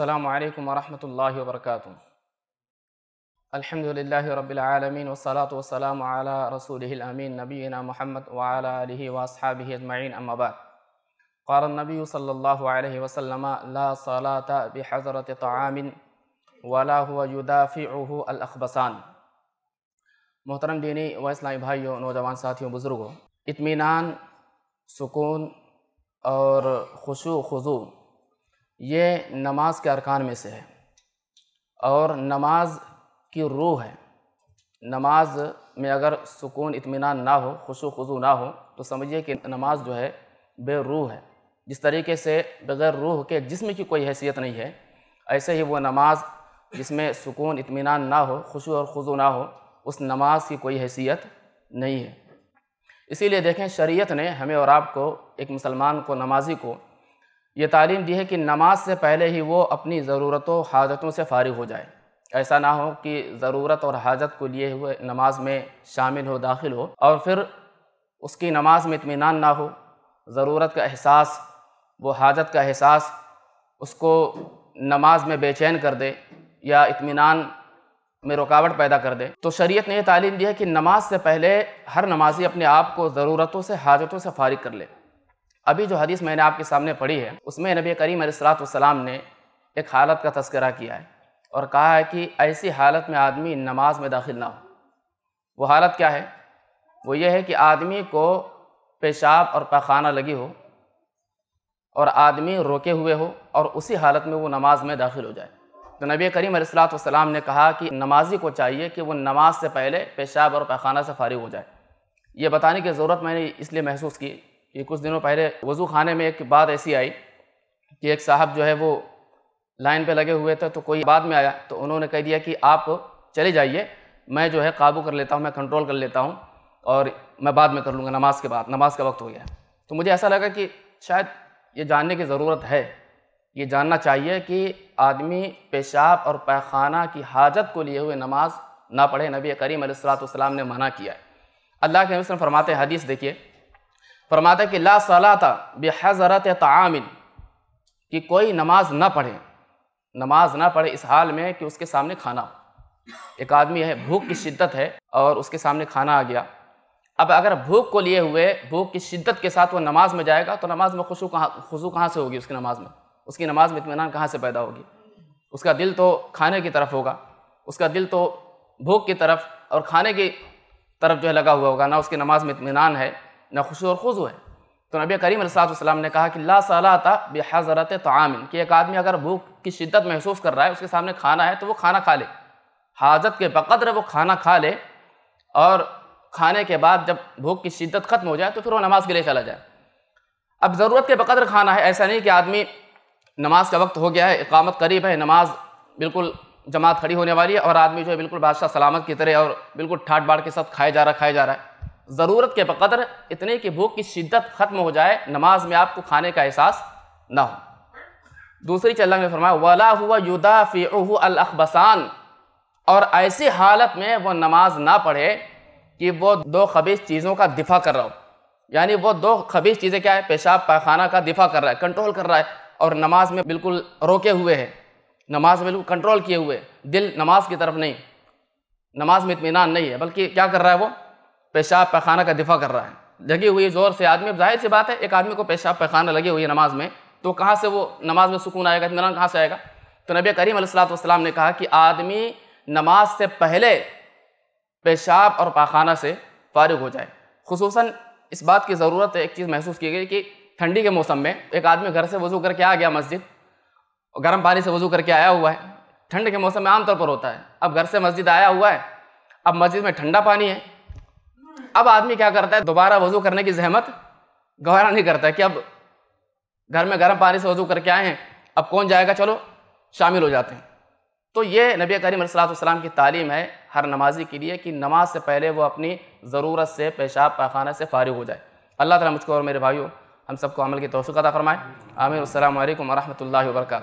अल्लाम वरहमल वर्क अलहमदिल्ला रबालमीन वसलात वसलाम आला रसूलमीन नबीना महमद वाली वसहाब अजमाइन अम्माबाद قال النبي صلى الله عليه وسلم لا صلاة بحضرة طعام वला हुआ युदाफ़िहु अलअखबसान मोहतरम दीनी व इस्लामी भाइयों नौजवान साथियों बुज़ुर्गों इतमान सुकून और खुशु खुजू ये नमाज के अरकान में से है और नमाज की रूह है नमाज में अगर सुकून इतमान ना हो खुशु खुजू ना हो तो समझिए कि नमाज जो है बेरूह है जिस तरीके से बग़ैर रूह के जिस्म की कोई हैसियत नहीं है ऐसे ही वो नमाज जिसमें सुकून इतमान ना हो खुशु और खजू ना हो उस नमाज की कोई हैसियत नहीं है इसीलिए देखें शरीयत ने हमें और आपको एक मुसलमान को नमाजी को ये तालीम दी है कि नमाज से पहले ही वो अपनी ज़रूरतों हाजतों से फारिग हो जाए ऐसा ना हो कि ज़रूरत और हाजत को लिए हुए नमाज में शामिल हो दाखिल हो और फिर उसकी नमाज में इतमान ना हो ज़रूरत का एहसास वो हाजत का एहसास उसको नमाज में बेचैन कर दे या इतमान में रुकावट पैदा कर दे तो शरीयत ने यह तालीम दी है कि नमाज से पहले हर नमाजी अपने आप को ज़रूरतों से हाजतों से फारिग कर ले अभी जो हदीस मैंने आपके सामने पढ़ी है उसमें नबी करीम सलाम ने एक हालत का तस्करा किया है और कहा है कि ऐसी हालत में आदमी नमाज में दाखिल ना हो वो हालत क्या है वो ये है कि आदमी को पेशाब और पखाना लगी हो और आदमी रोके हुए हो और उसी हालत में वो नमाज में दाखिल हो जाए तो नबी करीम सलाम ने कहा कि नमाजी को चाहिए कि वो नमाज से पहले पेशाब और पैखाना से फारिग हो जाए ये बताने की ज़रूरत मैंने इसलिए महसूस की कि कुछ दिनों पहले वज़ू खाने में एक बात ऐसी आई कि एक साहब जो है वो लाइन पे लगे हुए थे तो कोई बाद में आया तो उन्होंने कह दिया कि आप चले जाइए मैं जो है काबू कर लेता हूँ मैं कंट्रोल कर लेता हूँ और मैं बाद में कर लूँगा नमाज के बाद नमाज का वक्त हो गया तो मुझे ऐसा लगा कि शायद ये जानने की ज़रूरत है ये जानना चाहिए कि आदमी पेशाब और पैखाना की हाजत को लिए हुए नमाज ना पढ़े नबी करीम सलाम ने मना किया है अल्लाह के नबी फरमाते हदीस देखिए फरमाता कि ला सलाता बेहजरत तामिन कि कोई नमाज ना पढ़े नमाज ना पढ़े इस हाल में कि उसके सामने खाना हो एक आदमी है भूख की शिद्दत है और उसके सामने खाना आ गया अब अगर भूख को लिए हुए भूख की शिद्दत के साथ वो नमाज में जाएगा तो नमाज में खुशू कहाँ खुशू कहाँ से होगी उसकी नमाज में उसकी नमाज में इतमान कहाँ से पैदा होगी उसका दिल तो खाने की तरफ होगा उसका दिल तो भूख की तरफ और खाने की तरफ जो है लगा हुआ होगा ना उसकी नमाज में इतमान है न और खुजू है तो नबी करीम सलाम ने कहा कि ला सलाता बेहजरत तामिन कि एक आदमी अगर भूख की शिद्दत महसूस कर रहा है उसके सामने खाना है तो वो खाना खा ले हाजत के बक़द्र वो खाना खा ले और खाने के बाद जब भूख की शिद्दत ख़त्म हो जाए तो फिर वो नमाज़ के लिए चला जाए अब ज़रूरत के बकद्र खाना है ऐसा नहीं कि आदमी नमाज का वक्त हो गया है इकामत करीब है नमाज बिल्कुल जमात खड़ी होने वाली है और आदमी जो है बिल्कुल बादशाह सलामत की तरह और बिल्कुल ठाट बाट के साथ खाए जा रहा खाया जा रहा है ज़रूरत के बकदर इतने कि भूख की शिद्दत ख़त्म हो जाए नमाज में आपको खाने का एहसास ना हो दूसरी चल में फरमाया वला हुआ युदा फ़ीह और ऐसी हालत में वो नमाज ना पढ़े कि वो दो खबीज चीज़ों का दिफा कर रहा हो यानी वो दो खबीज चीज़ें क्या है पेशाब पैखाना का दिफा कर रहा है कंट्रोल कर रहा है और नमाज में बिल्कुल रोके हुए है नमाज में बिल्कुल कंट्रोल किए हुए दिल नमाज की तरफ नहीं नमाज में इतमान नहीं है बल्कि क्या कर रहा है वो पेशाब पैखाना का दिफा कर रहा है लगी हुई ज़ोर से आदमी अब जाहिर सी बात है एक आदमी को पेशाब पैखाना लगी हुई है नमाज में तो कहाँ से वो नमाज में सुकून आएगा इतमान कहाँ से आएगा तो नबी करीम सलाम ने कहा कि आदमी नमाज से पहले पेशाब और पाखाना से फारग हो जाए खसूस इस बात की ज़रूरत एक चीज़ महसूस की गई कि ठंडी के मौसम में एक आदमी घर से वज़ू करके आ गया मस्जिद गर्म पानी से वज़ू करके आया हुआ है ठंड के मौसम में आमतौर पर होता है अब घर से मस्जिद आया हुआ है अब मस्जिद में ठंडा पानी है अब आदमी क्या करता है दोबारा वजू करने की जहमत गवारा नहीं करता है कि अब घर में गर्म पानी से वजू करके आए हैं अब कौन जाएगा चलो शामिल हो जाते हैं तो ये नबी करीम सलाम की तालीम है हर नमाजी के लिए कि नमाज से पहले वो अपनी ज़रूरत से पेशाब पैखाना से फारिग हो जाए अल्लाह ताला मुझको और मेरे भाइयों हम सबको अमल की तोफ़ी अदा फरमाए आमिर अल्लाम वरहमल वर्का